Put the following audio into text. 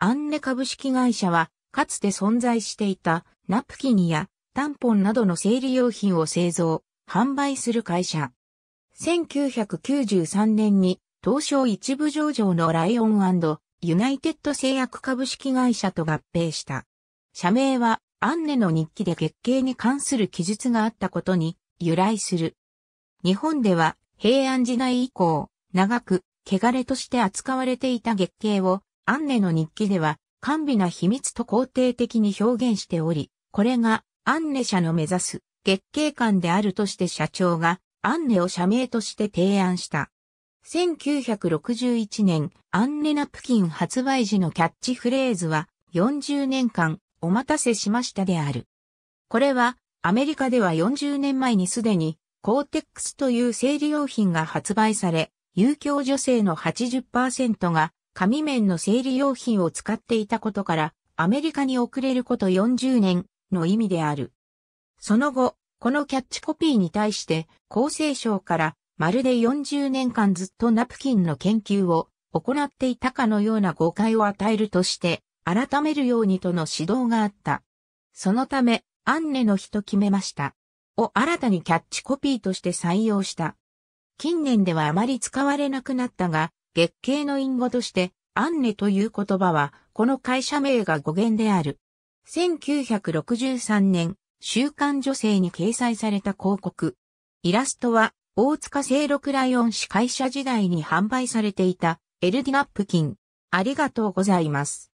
アンネ株式会社は、かつて存在していたナプキンやタンポンなどの生理用品を製造、販売する会社。1993年に東証一部上場のライオンユナイテッド製薬株式会社と合併した。社名はアンネの日記で月経に関する記述があったことに由来する。日本では平安時代以降、長く、汚れとして扱われていた月経をアンネの日記では、甘美な秘密と肯定的に表現しており、これがアンネ社の目指す月経館であるとして社長がアンネを社名として提案した。1961年、アンネナプキン発売時のキャッチフレーズは、40年間お待たせしましたである。これは、アメリカでは40年前にすでに、コーテックスという生理用品が発売され、有教女性の80%が紙面の生理用品を使っていたことから、アメリカに遅れること40年の意味である。その後、このキャッチコピーに対して、厚生省から、まるで40年間ずっとナプキンの研究を行っていたかのような誤解を与えるとして、改めるようにとの指導があった。そのため、アンネの日と決めました。を新たにキャッチコピーとして採用した。近年ではあまり使われなくなったが、月経の隠語として、アンネという言葉は、この会社名が語源である。1963年、週刊女性に掲載された広告。イラストは、大塚清六ライオン氏会社時代に販売されていた、エルディナップキン。ありがとうございます。